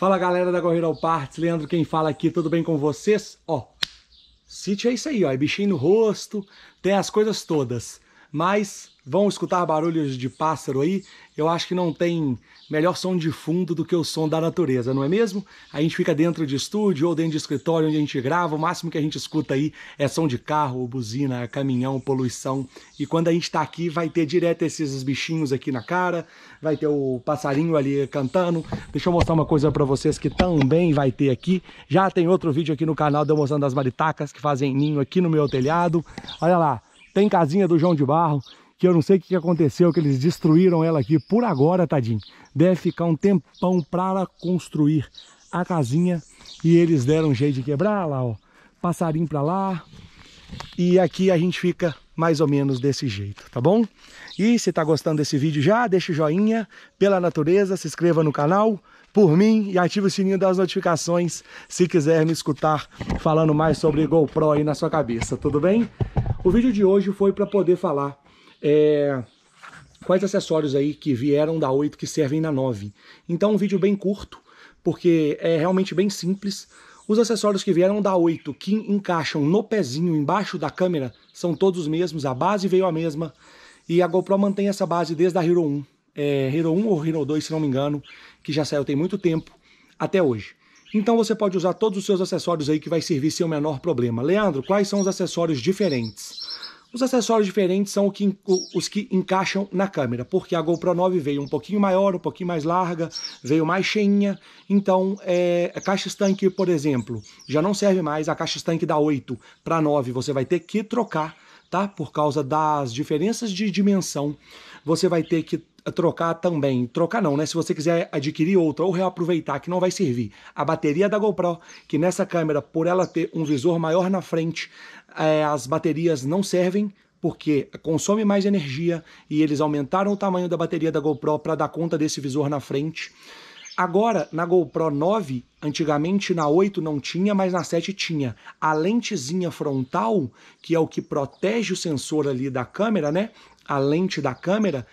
Fala galera da Corrida ao Parts, Leandro quem fala aqui, tudo bem com vocês? Ó, City é isso aí, ó, é bichinho no rosto, tem as coisas todas mas vão escutar barulhos de pássaro aí. Eu acho que não tem melhor som de fundo do que o som da natureza, não é mesmo? A gente fica dentro de estúdio ou dentro de escritório onde a gente grava, o máximo que a gente escuta aí é som de carro, buzina, caminhão, poluição. E quando a gente está aqui, vai ter direto esses bichinhos aqui na cara, vai ter o passarinho ali cantando. Deixa eu mostrar uma coisa para vocês que também vai ter aqui. Já tem outro vídeo aqui no canal demonstrando as maritacas que fazem ninho aqui no meu telhado. Olha lá. Tem casinha do João de Barro, que eu não sei o que aconteceu, que eles destruíram ela aqui por agora, tadinho. Deve ficar um tempão para construir a casinha e eles deram um jeito de quebrar lá, ó. Passarinho para lá. E aqui a gente fica mais ou menos desse jeito, tá bom? E se tá gostando desse vídeo já, deixa o joinha pela natureza, se inscreva no canal por mim e ative o sininho das notificações se quiser me escutar falando mais sobre GoPro aí na sua cabeça, tudo bem? O vídeo de hoje foi para poder falar é, quais acessórios aí que vieram da 8 que servem na 9. Então um vídeo bem curto, porque é realmente bem simples. Os acessórios que vieram da 8 que encaixam no pezinho embaixo da câmera são todos os mesmos, a base veio a mesma e a GoPro mantém essa base desde a Hero 1. É, Hero 1 ou Hero 2, se não me engano, que já saiu tem muito tempo, até hoje. Então você pode usar todos os seus acessórios aí que vai servir sem o menor problema. Leandro, quais são os acessórios diferentes? Os acessórios diferentes são que, os que encaixam na câmera, porque a GoPro 9 veio um pouquinho maior, um pouquinho mais larga, veio mais cheinha. Então, é, a caixa estanque, por exemplo, já não serve mais. A caixa estanque da 8 para 9 você vai ter que trocar, tá? Por causa das diferenças de dimensão, você vai ter que trocar também, trocar não, né? Se você quiser adquirir outra ou reaproveitar, que não vai servir, a bateria da GoPro, que nessa câmera, por ela ter um visor maior na frente, é, as baterias não servem porque consome mais energia e eles aumentaram o tamanho da bateria da GoPro para dar conta desse visor na frente. Agora, na GoPro 9, antigamente na 8 não tinha, mas na 7 tinha. A lentezinha frontal, que é o que protege o sensor ali da câmera, né? A lente da câmera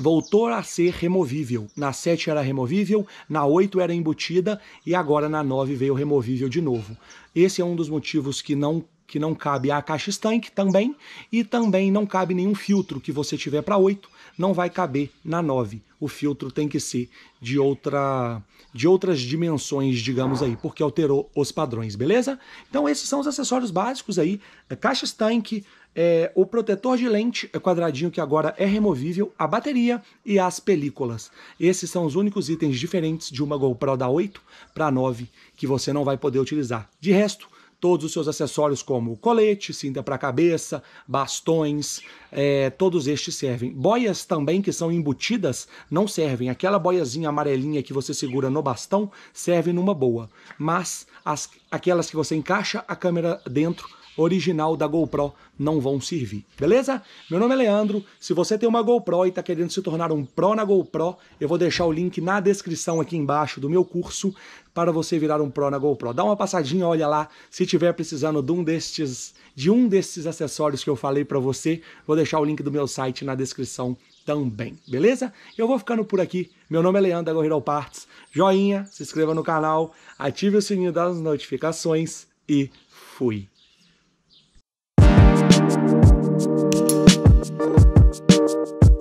voltou a ser removível. Na 7 era removível, na 8 era embutida e agora na 9 veio removível de novo. Esse é um dos motivos que não que não cabe a caixa estanque também, e também não cabe nenhum filtro que você tiver para 8, não vai caber na 9. O filtro tem que ser de outra de outras dimensões, digamos aí, porque alterou os padrões, beleza? Então esses são os acessórios básicos aí, é caixa estanque, é, o protetor de lente é quadradinho que agora é removível, a bateria e as películas. Esses são os únicos itens diferentes de uma GoPro da 8 para 9 que você não vai poder utilizar. De resto, todos os seus acessórios, como colete, cinta para cabeça, bastões, é, todos estes servem. Boias também que são embutidas não servem. Aquela boiazinha amarelinha que você segura no bastão serve numa boa, mas as, aquelas que você encaixa a câmera dentro original da GoPro não vão servir, beleza? Meu nome é Leandro, se você tem uma GoPro e está querendo se tornar um Pro na GoPro, eu vou deixar o link na descrição aqui embaixo do meu curso para você virar um Pro na GoPro. Dá uma passadinha, olha lá, se tiver precisando de um destes, de um desses acessórios que eu falei para você, vou deixar o link do meu site na descrição também, beleza? Eu vou ficando por aqui. Meu nome é Leandro da Hero Parts. Joinha, se inscreva no canal, ative o sininho das notificações e fui. Thank you.